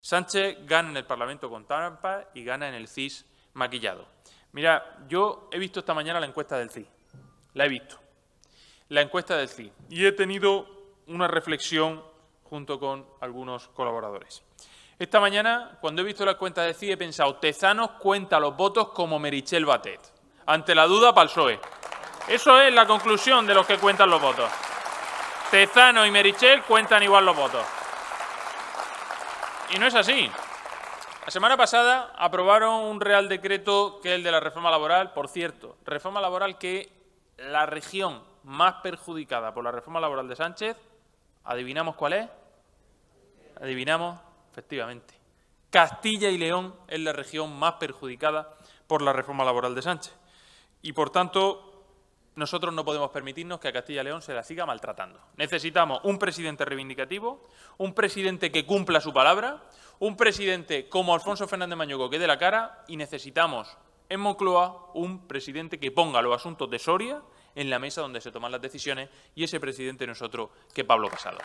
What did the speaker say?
Sánchez gana en el Parlamento con Tampa y gana en el CIS maquillado. Mira, yo he visto esta mañana la encuesta del CIS. La he visto. La encuesta del CIS. Y he tenido una reflexión junto con algunos colaboradores. Esta mañana, cuando he visto la cuenta del CIS, he pensado, Tezano cuenta los votos como Merichel Batet. Ante la duda, Palsoe. Eso es la conclusión de los que cuentan los votos. Tezano y Merichel cuentan igual los votos. Y no es así. La semana pasada aprobaron un real decreto que es el de la reforma laboral, por cierto, reforma laboral que la región más perjudicada por la reforma laboral de Sánchez, adivinamos cuál es, adivinamos, efectivamente, Castilla y León es la región más perjudicada por la reforma laboral de Sánchez. Y por tanto, nosotros no podemos permitirnos que a Castilla y León se la siga maltratando. Necesitamos un presidente reivindicativo, un presidente que cumpla su palabra, un presidente como Alfonso Fernández Mañuco que dé la cara y necesitamos en Moncloa un presidente que ponga los asuntos de Soria en la mesa donde se toman las decisiones y ese presidente nosotros que Pablo Casado.